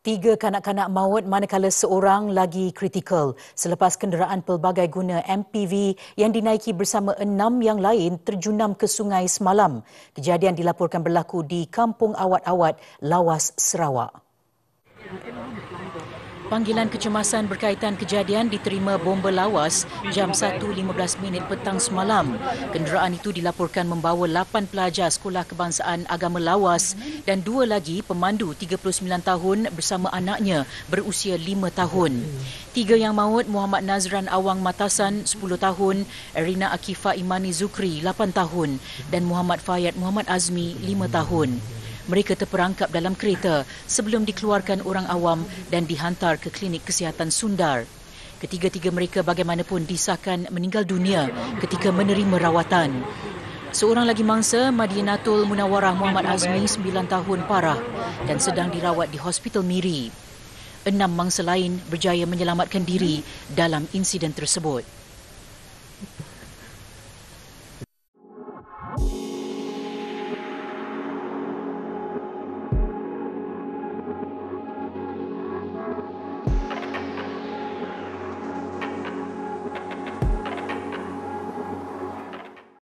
Tiga kanak-kanak maut manakala seorang lagi kritikal selepas kenderaan pelbagai guna MPV yang dinaiki bersama enam yang lain terjunam ke sungai semalam. Kejadian dilaporkan berlaku di Kampung Awat-Awat, Lawas, Sarawak. Panggilan kecemasan berkaitan kejadian diterima bomba lawas jam 1.15 minit petang semalam. Kenderaan itu dilaporkan membawa 8 pelajar sekolah kebangsaan agama lawas dan dua lagi pemandu 39 tahun bersama anaknya berusia 5 tahun. Tiga yang maut, Muhammad Nazran Awang Matasan, 10 tahun, Erina Akifah Imani Zukri, 8 tahun dan Muhammad Fayyad Muhammad Azmi, 5 tahun. Mereka terperangkap dalam kereta sebelum dikeluarkan orang awam dan dihantar ke klinik kesihatan Sundar. Ketiga-tiga mereka bagaimanapun disahkan meninggal dunia ketika menerima rawatan. Seorang lagi mangsa, Madinatul Munawarah Muhammad Azmi, 9 tahun parah dan sedang dirawat di Hospital Miri. Enam mangsa lain berjaya menyelamatkan diri dalam insiden tersebut.